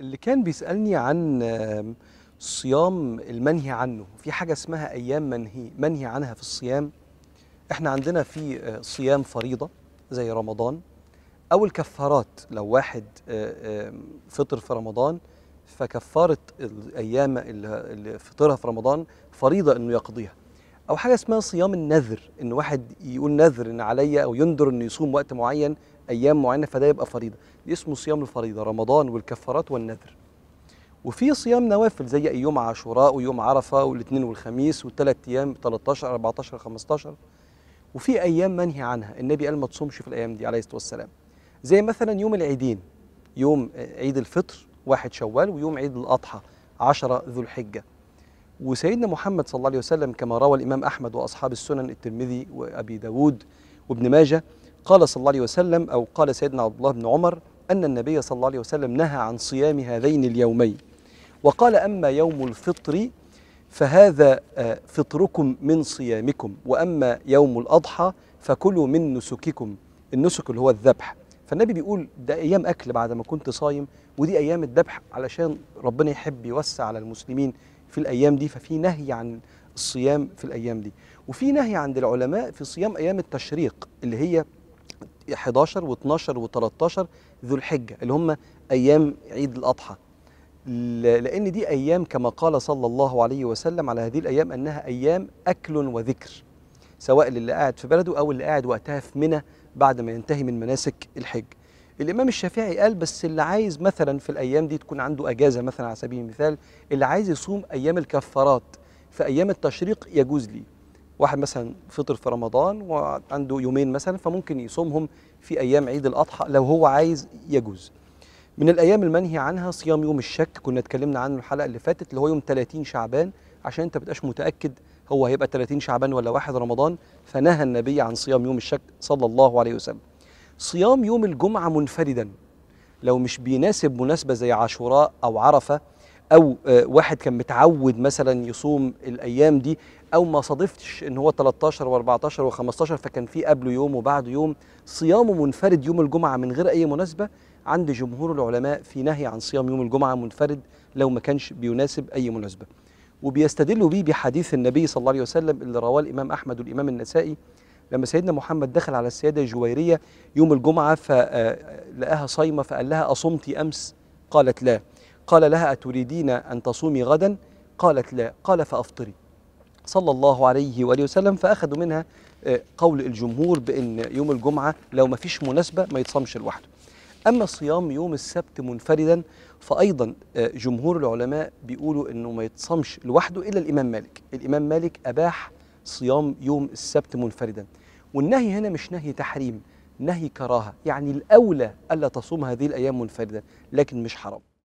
اللي كان بيسالني عن صيام المنهي عنه في حاجه اسمها ايام منهي منهي عنها في الصيام احنا عندنا في آه، صيام فريضه زي رمضان او الكفارات لو واحد آه، فطر في رمضان فكفاره الايام اللي فطرها في رمضان فريضه انه يقضيها او حاجه اسمها صيام النذر ان واحد يقول نذر ان عليا او ينذر انه يصوم وقت معين ايام معينه فده يبقى فريضه دي اسمه صيام الفريضه رمضان والكفارات والنذر وفي صيام نوافل زي يوم عاشوراء ويوم عرفه والاثنين والخميس والثلاث ايام 13 14 15 وفي ايام منهي عنها النبي قال ما تصومش في الايام دي عليه الصلاه والسلام زي مثلا يوم العيدين يوم عيد الفطر واحد شوال ويوم عيد الاضحى 10 ذو الحجه وسيدنا محمد صلى الله عليه وسلم كما روى الإمام أحمد وأصحاب السنن الترمذي وأبي داود وابن ماجة قال صلى الله عليه وسلم أو قال سيدنا عبد الله بن عمر أن النبي صلى الله عليه وسلم نهى عن صيام هذين اليومين وقال أما يوم الفطر فهذا آه، فطركم من صيامكم وأما يوم الأضحى فكلوا من نسككم النسك اللي هو الذبح فالنبي بيقول ده أيام أكل بعد ما كنت صايم ودي أيام الذبح علشان ربنا يحب يوسع على المسلمين في الأيام دي ففي نهي عن الصيام في الأيام دي وفي نهي عند العلماء في صيام أيام التشريق اللي هي 11 و12 و13 ذو الحجة اللي هم أيام عيد الأضحى لأن دي أيام كما قال صلى الله عليه وسلم على هذه الأيام أنها أيام أكل وذكر سواء للي قاعد في بلده أو اللي قاعد وقتها في منى بعد ما ينتهي من مناسك الحج الامام الشافعي قال بس اللي عايز مثلا في الايام دي تكون عنده اجازه مثلا على سبيل المثال اللي عايز يصوم ايام الكفارات في ايام التشريق يجوز ليه واحد مثلا فطر في رمضان وعنده يومين مثلا فممكن يصومهم في ايام عيد الاضحى لو هو عايز يجوز من الايام المنهي عنها صيام يوم الشك كنا اتكلمنا عنه الحلقه اللي فاتت اللي هو يوم 30 شعبان عشان انت بتبقاش متاكد هو هيبقى 30 شعبان ولا واحد رمضان فنهى النبي عن صيام يوم الشك صلى الله عليه وسلم صيام يوم الجمعة منفردا لو مش بيناسب مناسبة زي عاشوراء أو عرفة أو آه، واحد كان متعود مثلا يصوم الأيام دي أو ما صادفتش إن هو 13 و14 و15 فكان في قبله يوم وبعده يوم صيامه منفرد يوم الجمعة من غير أي مناسبة عند جمهور العلماء في نهي عن صيام يوم الجمعة منفرد لو ما كانش بيناسب أي مناسبة وبيستدلوا بيه بحديث النبي صلى الله عليه وسلم اللي رواه الإمام أحمد والإمام النسائي لما سيدنا محمد دخل على السيدة الجويرية يوم الجمعة فلقاها آه، صايمة فقال لها أصمت أمس قالت لا قال لها أتريدين أن تصومي غدا قالت لا قال فأفطري صلى الله عليه وآله وسلم فأخذوا منها آه، قول الجمهور بأن يوم الجمعة لو ما فيش مناسبة ما يتصمش لوحده أما صيام يوم السبت منفردا فأيضا آه، جمهور العلماء بيقولوا أنه ما يتصمش لوحده إلا الإمام مالك الإمام مالك أباح صيام يوم السبت منفردا والنهي هنا مش نهي تحريم نهي كراهه يعني الاولى الا تصوم هذه الايام منفردا لكن مش حرام